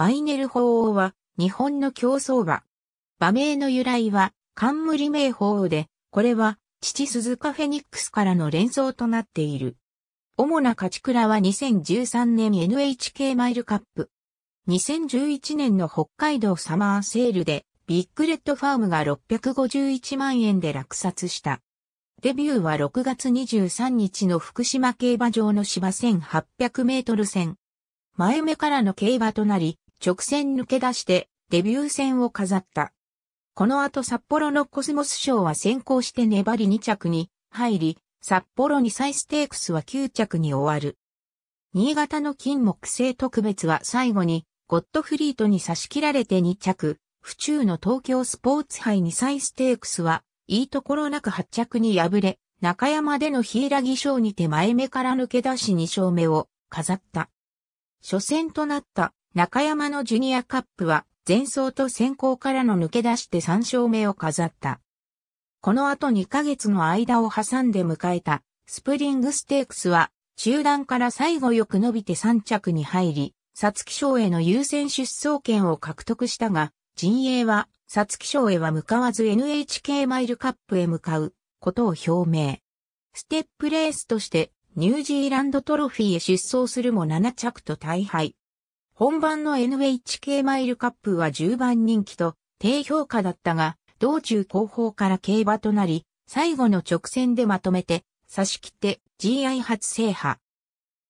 マイネル法王は日本の競争馬。馬名の由来は冠名法王で、これは父鈴鹿フェニックスからの連想となっている。主な勝ち倉は2013年 NHK マイルカップ。2011年の北海道サマーセールでビッグレッドファームが651万円で落札した。デビューは6月23日の福島競馬場の芝1800メートル線。前目からの競馬となり、直線抜け出してデビュー戦を飾った。この後札幌のコスモス賞は先行して粘り2着に入り、札幌2歳ステークスは9着に終わる。新潟の金木星特別は最後にゴッドフリートに差し切られて2着、府中の東京スポーツ杯2歳ステークスは、いいところなく8着に敗れ、中山でのヒラギ賞にて前目から抜け出し2勝目を飾った。初戦となった中山のジュニアカップは前走と先行からの抜け出して3勝目を飾った。この後2ヶ月の間を挟んで迎えたスプリングステークスは中段から最後よく伸びて3着に入り、皐月賞への優先出走権を獲得したが、陣営は皐月賞へは向かわず NHK マイルカップへ向かうことを表明。ステップレースとしてニュージーランドトロフィーへ出走するも7着と大敗。本番の NHK マイルカップは10番人気と低評価だったが、道中後方から競馬となり、最後の直線でまとめて、差し切って GI 初制覇。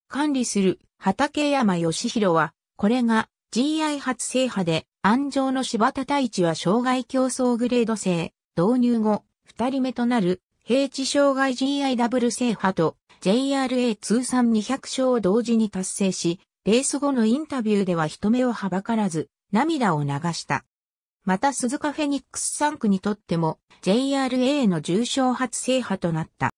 管理する畠山義弘は、これが GI 初制覇で、安城の柴田太一は障害競争グレード制、導入後、二人目となる、平地障害 GI ダブル制覇と、JRA 通算200勝を同時に達成し、レース後のインタビューでは人目をはばからず、涙を流した。また鈴鹿フェニックス3区にとっても JRA の重賞初制覇となった。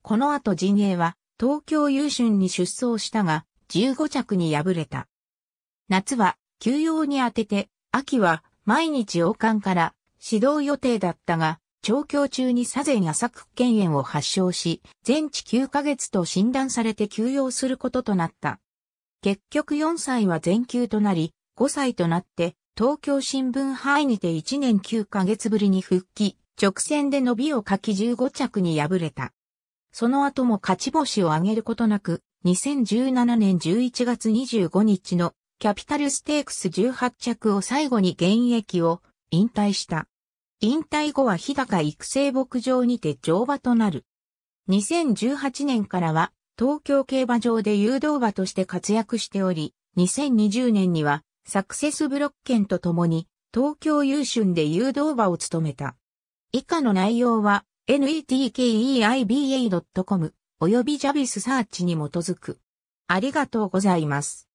この後陣営は東京優春に出走したが15着に敗れた。夏は休養に当てて、秋は毎日王冠から指導予定だったが、調教中に左前浅く犬炎を発症し、全治9ヶ月と診断されて休養することとなった。結局4歳は全休となり、5歳となって、東京新聞杯にて1年9ヶ月ぶりに復帰、直線で伸びを書き15着に敗れた。その後も勝ち星を挙げることなく、2017年11月25日のキャピタルステークス18着を最後に現役を引退した。引退後は日高育成牧場にて乗馬となる。2018年からは東京競馬場で誘導馬として活躍しており、2020年にはサクセスブロック券と共に東京優春で誘導馬を務めた。以下の内容は netkeiba.com 及びジャビスサーチに基づく。ありがとうございます。